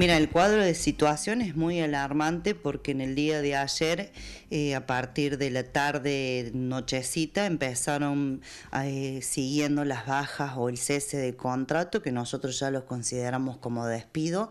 Mira, el cuadro de situación es muy alarmante porque en el día de ayer, eh, a partir de la tarde nochecita, empezaron eh, siguiendo las bajas o el cese de contrato, que nosotros ya los consideramos como despido,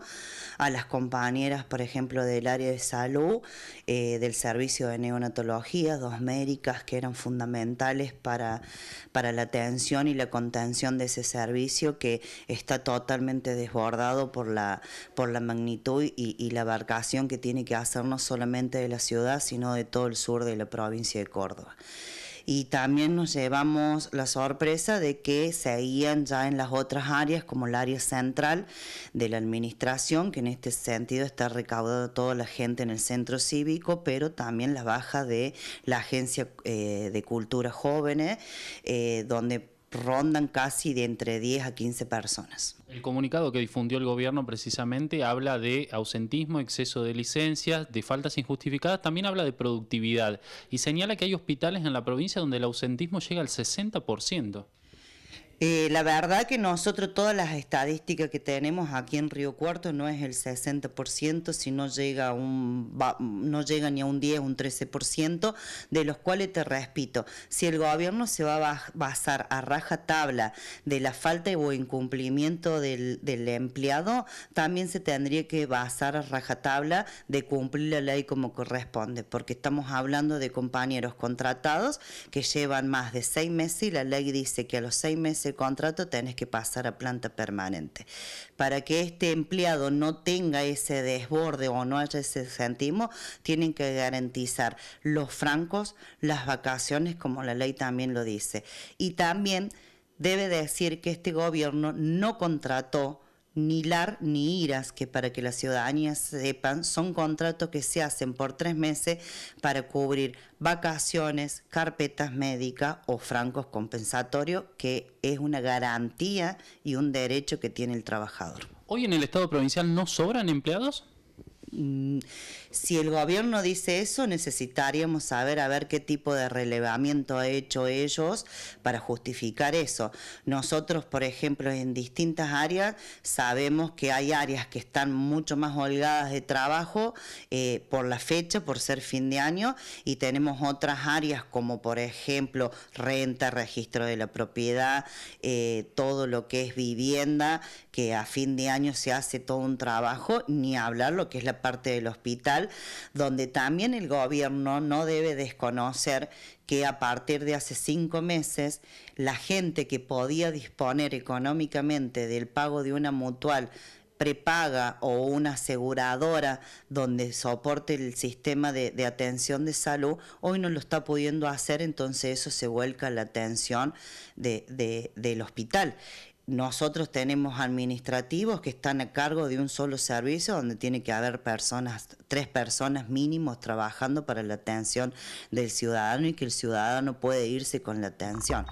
a las compañeras, por ejemplo, del área de salud, eh, del servicio de neonatología, dos médicas que eran fundamentales para, para la atención y la contención de ese servicio que está totalmente desbordado por la, por la magnitud y, la abarcación que tiene que hacer no solamente de la ciudad, sino de todo el sur de la provincia de Córdoba y también nos llevamos la sorpresa de que seguían ya en las otras áreas, como el área central de la administración, que en este sentido está recaudada toda la gente en el centro cívico, pero también la baja de la Agencia eh, de Cultura Jóvenes, eh, donde rondan casi de entre 10 a 15 personas. El comunicado que difundió el gobierno precisamente habla de ausentismo, exceso de licencias, de faltas injustificadas, también habla de productividad y señala que hay hospitales en la provincia donde el ausentismo llega al 60%. Eh, la verdad que nosotros todas las estadísticas que tenemos aquí en Río Cuarto no es el 60%, sino llega un no llega ni a un 10, un 13%, de los cuales te repito, si el gobierno se va a basar a raja tabla de la falta o incumplimiento del, del empleado, también se tendría que basar a raja de cumplir la ley como corresponde, porque estamos hablando de compañeros contratados que llevan más de seis meses y la ley dice que a los seis meses contrato tenés que pasar a planta permanente. Para que este empleado no tenga ese desborde o no haya ese centimo, tienen que garantizar los francos, las vacaciones, como la ley también lo dice. Y también debe decir que este gobierno no contrató ni LAR ni IRAS, que para que la ciudadanía sepan, son contratos que se hacen por tres meses para cubrir vacaciones, carpetas médicas o francos compensatorios, que es una garantía y un derecho que tiene el trabajador. ¿Hoy en el Estado provincial no sobran empleados? Mm, si el gobierno dice eso, necesitaríamos saber a ver qué tipo de relevamiento ha hecho ellos para justificar eso. Nosotros, por ejemplo, en distintas áreas sabemos que hay áreas que están mucho más holgadas de trabajo eh, por la fecha, por ser fin de año, y tenemos otras áreas como, por ejemplo, renta, registro de la propiedad, eh, todo lo que es vivienda, que a fin de año se hace todo un trabajo, ni hablar lo que es la parte del hospital, donde también el gobierno no debe desconocer que a partir de hace cinco meses la gente que podía disponer económicamente del pago de una mutual prepaga o una aseguradora donde soporte el sistema de, atención de salud, hoy no lo está pudiendo hacer, entonces eso se vuelca a la atención del hospital. Nosotros tenemos administrativos que están a cargo de un solo servicio donde tiene que haber personas, tres personas mínimos trabajando para la atención del ciudadano y que el ciudadano puede irse con la atención.